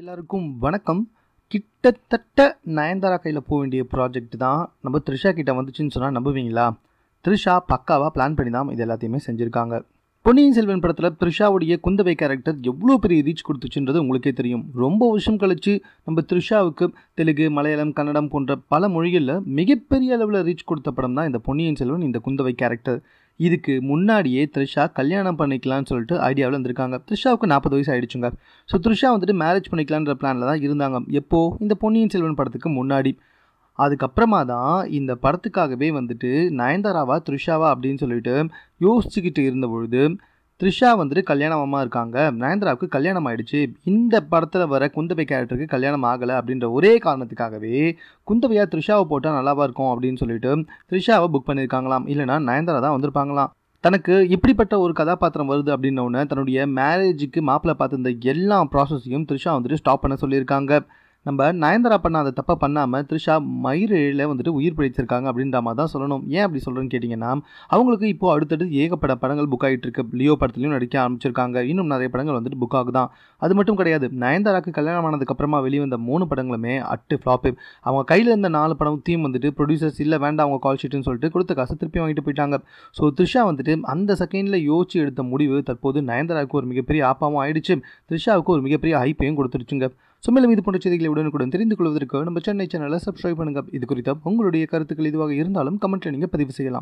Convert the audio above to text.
எல்லாருக்கும் வணக்கம் கிட்டத்தட்ட நயன்தாரா கையில் போக வேண்டிய ப்ராஜெக்ட் தான் நம்ம த்ரிஷா கிட்ட வந்துச்சுன்னு சொன்னால் நம்புவீங்களா த்ரிஷா பக்காவாக பிளான் பண்ணி தான் இது எல்லாத்தையுமே செஞ்சுருக்காங்க பொன்னியின் செல்வன் படத்தில் த்ரிஷாவுடைய குந்தவை கேரக்டர் எவ்வளோ பெரிய ரீச் கொடுத்துச்சுன்றது உங்களுக்கே தெரியும் ரொம்ப வருஷம் கழித்து நம்ம த்ரிஷாவுக்கு தெலுங்கு மலையாளம் கன்னடம் போன்ற பல மொழிகளில் மிகப்பெரிய அளவில் ரீச் கொடுத்த படம் தான் இந்த பொன்னியின் செல்வன் இந்த குந்தவை கேரக்டர் இதுக்கு முன்னாடியே த்ரிஷா கல்யாணம் பண்ணிக்கலாம்னு சொல்லிட்டு ஐடியாவில் இருந்திருக்காங்க த்ரிஷாவுக்கு நாற்பது வயசு ஆகிடுச்சுங்க ஸோ த்ரிஷா வந்துட்டு மேரேஜ் பண்ணிக்கலான்ற பிளானில் தான் இருந்தாங்க எப்போது இந்த பொன்னியின் செல்வன் படத்துக்கு முன்னாடி அதுக்கப்புறமா தான் இந்த படத்துக்காகவே வந்துட்டு நயன்தாராவா த்ரிஷாவா அப்படின்னு சொல்லிட்டு யோசிச்சுக்கிட்டு இருந்த பொழுது த்ரிஷா வந்துட்டு கல்யாணமாக இருக்காங்க நயன்தாராவுக்கு கல்யாணம் ஆயிடுச்சு இந்த படத்தில் வர குந்தவை கேரக்டருக்கு கல்யாணம் ஆகலை அப்படின்ற ஒரே காரணத்துக்காகவே குந்தவையாக த்ரிஷாவை போட்டால் நல்லாவாக இருக்கும் அப்படின்னு சொல்லிட்டு த்ரிஷாவை புக் பண்ணியிருக்காங்களாம் இல்லைனா நயன்தாரா தான் வந்திருப்பாங்களாம் தனக்கு இப்படிப்பட்ட ஒரு கதாபாத்திரம் வருது அப்படின்னோடனே தன்னுடைய மேரேஜுக்கு மாப்பிள்ளை பார்த்துருந்த எல்லா ப்ராசஸையும் த்ரிஷா வந்துட்டு ஸ்டாப் பண்ண சொல்லியிருக்காங்க நம்ம நயன்தாரா பண்ண அதை தப்பை பண்ணாமல் த்ரிஷா மயிரில் வந்துட்டு உயிர் பிழைச்சிருக்காங்க அப்படின்ற மாதிரி தான் சொல்லணும் ஏன் அப்படி சொல்கிறேன்னு கேட்டிங்கன்னா அவங்களுக்கு இப்போது அடுத்தடுத்து ஏகப்பட படங்கள் புக் ஆகிட்டு இருக்கு லியோ படத்துலையும் நடிக்க ஆரம்பிச்சிருக்காங்க இன்னும் நிறைய படங்கள் வந்துட்டு புக் ஆகுது தான் அது மட்டும் கிடையாது நயன்தாராக்கு கல்யாணம் ஆனதுக்கப்புறமா வெளிவந்த மூணு படங்களுமே அட்டு ஃப்ளாப்பு அவங்க கையில் இருந்த நாலு படம் தீம் வந்துட்டு ப்ரொடியூசர்ஸ் இல்லை வேண்டாம் அவங்க கால் ஷீட்டுன்னு சொல்லிட்டு கொடுத்த காசு திருப்பி வாங்கிட்டு போயிட்டாங்க ஸோ த்ரிஷா வந்துட்டு அந்த செகண்டில் யோசிச்சு எடுத்த முடிவு தற்போது நயன்தாராவுக்கு ஒரு மிகப்பெரிய ஆப்பாவும் ஆயிடுச்சு த்ரிஷாவுக்கு ஒரு மிகப்பெரிய ஐப்பையும் கொடுத்துருச்சுங்க ஸோ மேலும் இது போன்ற செய்திகளை உடனுக்குடன் தெரிந்து கொள்வதற்கு நம்ம சென்னை சேனலை சப்ஸ்கிரைப் பண்ணுங்க இது குறித்த உங்களுடைய கருத்துக்கள் இதுவாக இருந்தாலும் கமெண்ட்டில் நீங்கள் பதிவு செய்யலாம்